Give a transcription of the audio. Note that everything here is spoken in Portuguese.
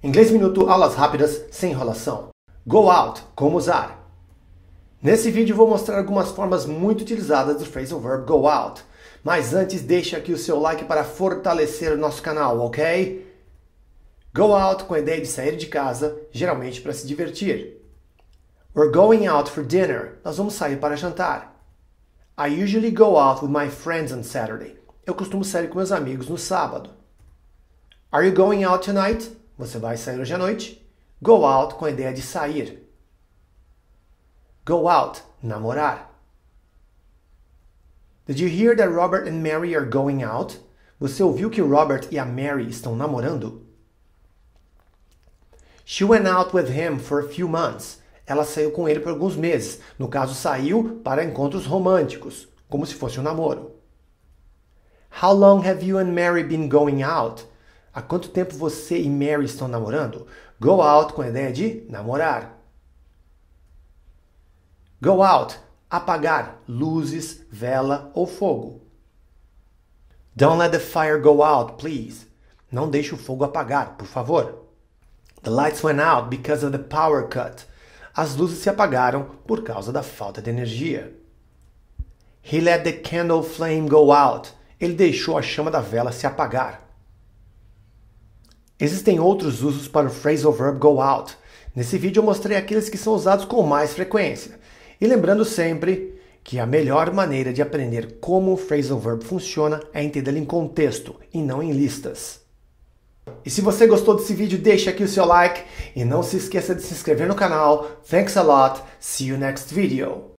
Inglês Minuto, aulas rápidas, sem enrolação. Go out, como usar. Nesse vídeo vou mostrar algumas formas muito utilizadas do phrasal verb go out. Mas antes, deixe aqui o seu like para fortalecer o nosso canal, ok? Go out com a ideia de sair de casa, geralmente para se divertir. We're going out for dinner. Nós vamos sair para jantar. I usually go out with my friends on Saturday. Eu costumo sair com meus amigos no sábado. Are you going out tonight? Você vai sair hoje à noite. Go out com a ideia de sair. Go out, namorar. Did you hear that Robert and Mary are going out? Você ouviu que Robert e a Mary estão namorando? She went out with him for a few months. Ela saiu com ele por alguns meses. No caso, saiu para encontros românticos, como se fosse um namoro. How long have you and Mary been going out? Há quanto tempo você e Mary estão namorando? Go out com a ideia de namorar. Go out, apagar luzes, vela ou fogo. Don't let the fire go out, please. Não deixe o fogo apagar, por favor. The lights went out because of the power cut. As luzes se apagaram por causa da falta de energia. He let the candle flame go out. Ele deixou a chama da vela se apagar. Existem outros usos para o phrasal verb go out. Nesse vídeo eu mostrei aqueles que são usados com mais frequência. E lembrando sempre que a melhor maneira de aprender como o phrasal verb funciona é entendê-lo em contexto e não em listas. E se você gostou desse vídeo, deixe aqui o seu like e não se esqueça de se inscrever no canal. Thanks a lot. See you next video.